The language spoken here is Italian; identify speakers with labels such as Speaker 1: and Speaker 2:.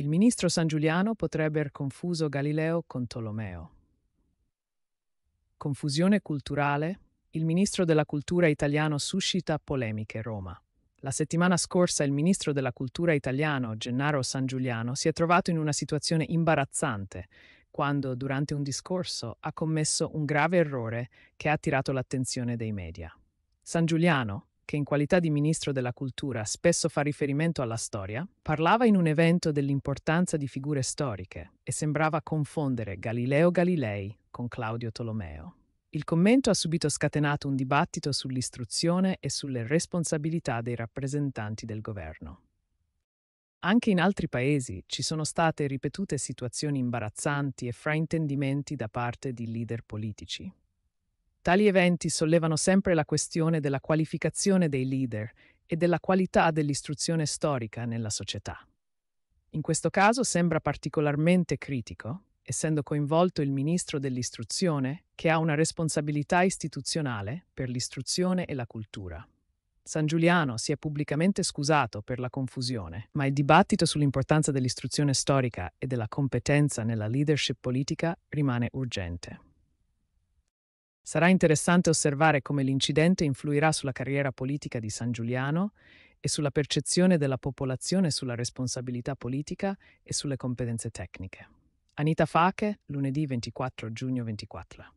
Speaker 1: Il ministro San Giuliano potrebbe aver confuso Galileo con Tolomeo. Confusione culturale. Il ministro della cultura italiano suscita polemiche Roma. La settimana scorsa il ministro della cultura italiano, Gennaro San Giuliano, si è trovato in una situazione imbarazzante quando, durante un discorso, ha commesso un grave errore che ha attirato l'attenzione dei media. San Giuliano, che in qualità di ministro della cultura spesso fa riferimento alla storia, parlava in un evento dell'importanza di figure storiche e sembrava confondere Galileo Galilei con Claudio Tolomeo. Il commento ha subito scatenato un dibattito sull'istruzione e sulle responsabilità dei rappresentanti del governo. Anche in altri paesi ci sono state ripetute situazioni imbarazzanti e fraintendimenti da parte di leader politici, Tali eventi sollevano sempre la questione della qualificazione dei leader e della qualità dell'istruzione storica nella società. In questo caso sembra particolarmente critico, essendo coinvolto il ministro dell'istruzione, che ha una responsabilità istituzionale per l'istruzione e la cultura. San Giuliano si è pubblicamente scusato per la confusione, ma il dibattito sull'importanza dell'istruzione storica e della competenza nella leadership politica rimane urgente. Sarà interessante osservare come l'incidente influirà sulla carriera politica di San Giuliano e sulla percezione della popolazione sulla responsabilità politica e sulle competenze tecniche. Anita Fache, lunedì 24 giugno 24.